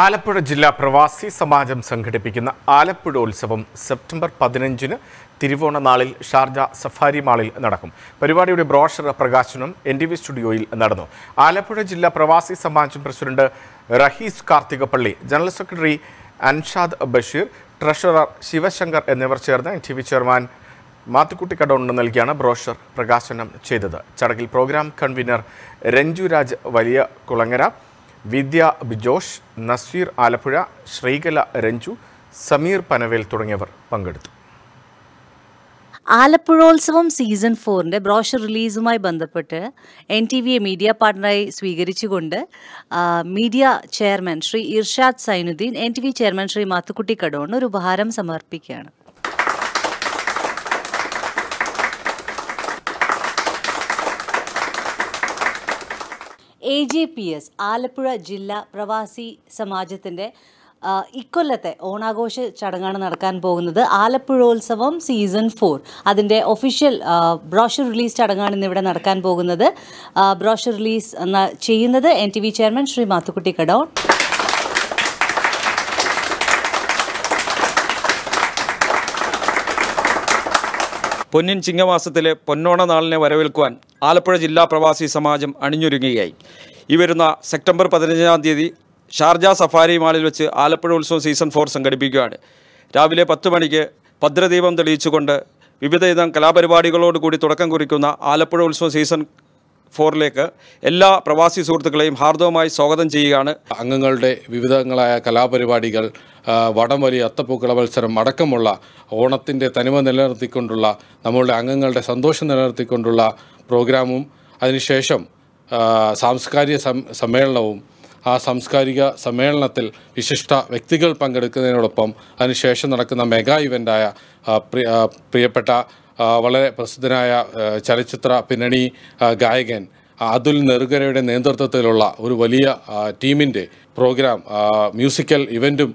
ആലപ്പുഴ ജില്ലാ പ്രവാസി സമാജം സംഘടിപ്പിക്കുന്ന ആലപ്പുഴ ഉത്സവം സെപ്റ്റംബർ പതിനഞ്ചിന് തിരുവോണ നാളിൽ ഷാർജ സഫാരി മാളിൽ നടക്കും പരിപാടിയുടെ ബ്രോഷർ പ്രകാശനം എൻ ടി വി സ്റ്റുഡിയോയിൽ നടന്നു ആലപ്പുഴ ജില്ലാ പ്രവാസി സമാജം president Rahees Karthikappally general secretary Anshad Basheer treasurer Sivasankar എന്നിവർ ചേർന്ന് N T V chairman Mathukutty കടോണിന് നൽകിയാണ് ബ്രോഷർ പ്രകാശനം ചെയ്തത് ചടങ്ങിൽ പ്രോഗ്രാം കൺവീനർ രഞ്ജുരാജ് വലിയ കുളങ്ങര വിദ്യ ബിജോഷ് നസീർ ആലപ്പുഴ ശ്രീകല രഞ്ജു സമീർ പനവേൽ തുടങ്ങിയവർ പങ്കെടുത്തു ആലപ്പുഴോത്സവം സീസൺ ഫോറിൻ്റെ ബ്രോഷർ റിലീസുമായി ബന്ധപ്പെട്ട് എൻ ടി എ മീഡിയ പാർട്ണറായി സ്വീകരിച്ചുകൊണ്ട് media chairman Shri Irshad Sainudheen N T V chairman Shri Mathukutty Kadon ഒരു ഉപഹാരം സമർപ്പിക്കുകയാണ് A J P S Alappuzha ജില്ലാ പ്രവാസി സമാജത്തിൻ്റെ ഇക്കൊല്ലത്തെ ഓണാഘോഷ ചടങ്ങാണ് നടക്കാൻ പോകുന്നത് ആലപ്പുഴോത്സവം സീസൺ ഫോർ അതിൻ്റെ ഒഫീഷ്യൽ ബ്രോഷർ റിലീസ് ചടങ്ങാണ് ഇന്നിവിടെ നടക്കാൻ പോകുന്നത് ബ്രോഷർ റിലീസ് ചെയ്യുന്നത് N T V chairman Shri Mathukutty Kadon പൊന്നിൻ ചിങ്ങമാസത്തിലെ പൊന്നോണ നാളിനെ വരവേൽക്കുവാൻ ആലപ്പുഴ ജില്ലാ പ്രവാസി സമാജം അണിഞ്ഞൊരുങ്ങുകയായി ഈ വരുന്ന സെപ്റ്റംബർ പതിനഞ്ചാം തീയതി ഷാർജ സഫാരി മാളിൽ വെച്ച് ആലപ്പുഴ ഉത്സവം സീസൺ ഫോർ സംഘടിപ്പിക്കുകയാണ് രാവിലെ പത്ത് മണിക്ക് ഭദ്രദീപം തെളിയിച്ചുകൊണ്ട് വിവിധ ഇനം കലാപരിപാടികളോടുകൂടി തുടക്കം കുറിക്കുന്ന ആലപ്പുഴ ഉത്സവം സീസൺ ഫോറിലേക്ക് എല്ലാ പ്രവാസി സുഹൃത്തുക്കളെയും ഹാർദവമായി സ്വാഗതം ചെയ്യുകയാണ് അംഗങ്ങളുടെ വിവിധങ്ങളായ കലാപരിപാടികൾ വടംവലി അത്തപ്പൂക്കള മത്സരം അടക്കമുള്ള ഓണത്തിൻ്റെ തനിമ നിലനിർത്തിക്കൊണ്ടുള്ള നമ്മളുടെ അംഗങ്ങളുടെ സന്തോഷം നിലനിർത്തിക്കൊണ്ടുള്ള പ്രോഗ്രാമും അതിനുശേഷം സാംസ്കാരിക സമ്മേളനവും ആ സാംസ്കാരിക സമ്മേളനത്തിൽ വിശിഷ്ട വ്യക്തികൾ പങ്കെടുക്കുന്നതിനോടൊപ്പം അതിനുശേഷം നടക്കുന്ന മെഗാ ഇവൻ്റായ പ്രിയപ്പെട്ട വളരെ പ്രസിദ്ധനായ ചലച്ചിത്ര പിന്നണി ഗായകൻ അതുൽ നെറുകരയുടെ നേതൃത്വത്തിലുള്ള ഒരു വലിയ ടീമിൻ്റെ പ്രോഗ്രാം മ്യൂസിക്കൽ ഇവൻറ്റും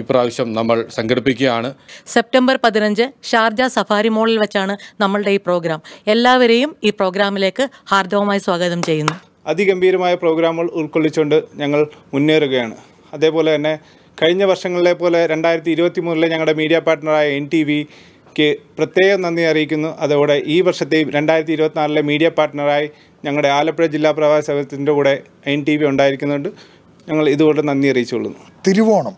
ഇപ്രാവശ്യം നമ്മൾ സംഘടിപ്പിക്കുകയാണ് സെപ്റ്റംബർ പതിനഞ്ച് ഷാർജ സഫാരി മോളിൽ വെച്ചാണ് നമ്മളുടെ ഈ പ്രോഗ്രാം എല്ലാവരെയും ഈ പ്രോഗ്രാമിലേക്ക് ഹാർദവമായി സ്വാഗതം ചെയ്യുന്നു അതിഗംഭീരമായ പ്രോഗ്രാമുകൾ ഉൾക്കൊള്ളിച്ചുകൊണ്ട് ഞങ്ങൾ മുന്നേറുകയാണ് അതേപോലെ തന്നെ കഴിഞ്ഞ വർഷങ്ങളിലെ പോലെ രണ്ടായിരത്തി ഇരുപത്തി മൂന്നിലെ ഞങ്ങളുടെ മീഡിയ പാർട്ട്ണറായ എൻ ടി വിക്ക് പ്രത്യേകം നന്ദി അറിയിക്കുന്നു അതോടെ ഈ വർഷത്തെയും രണ്ടായിരത്തി ഇരുപത്തിനാലിലെ മീഡിയ പാർട്ട്ണറായി ഞങ്ങളുടെ ആലപ്പുഴ ജില്ലാ പ്രവാസ സമയത്തിൻ്റെ കൂടെ എൻ ടി വി ഉണ്ടായിരിക്കുന്നുണ്ട് ഞങ്ങൾ ഇതുകൊണ്ട് നന്ദി അറിയിച്ചുകൊള്ളുന്നു തിരുവോണം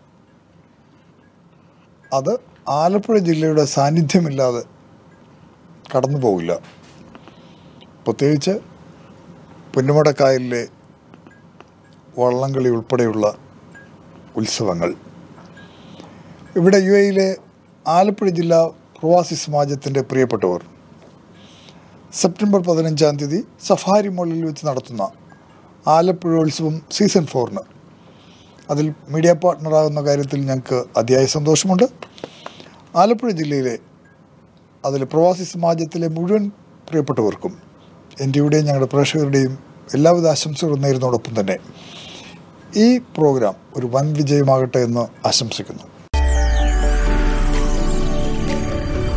അത് ആലപ്പുഴ ജില്ലയുടെ സാന്നിധ്യമില്ലാതെ കടന്നു പോകില്ല പ്രത്യേകിച്ച് പുന്നമടക്കായലിലെ വള്ളംകളി ഉൾപ്പെടെയുള്ള ഉത്സവങ്ങൾ ഇവിടെ യു എയിലെ ആലപ്പുഴ ജില്ലാ പ്രവാസി സമാജത്തിൻ്റെ പ്രിയപ്പെട്ടവർ സെപ്റ്റംബർ പതിനഞ്ചാം തീയതി സഫാരി മോളിൽ വെച്ച് നടത്തുന്ന ആലപ്പുഴ ഉത്സവം സീസൺ ഫോറിന് അതിൽ മീഡിയ പാർട്ട്ണറാകുന്ന കാര്യത്തിൽ ഞങ്ങൾക്ക് അതിയായ സന്തോഷമുണ്ട് ആലപ്പുഴ ജില്ലയിലെ അതിൽ പ്രവാസി സമാജത്തിലെ മുഴുവൻ പ്രിയപ്പെട്ടവർക്കും എൻ്റെയുടെയും ഞങ്ങളുടെ പ്രേക്ഷകരുടെയും എല്ലാവിധ ആശംസകളും നേരുന്നതോടൊപ്പം തന്നെ ഈ പ്രോഗ്രാം ഒരു വൻ വിജയമാകട്ടെ എന്ന് ആശംസിക്കുന്നു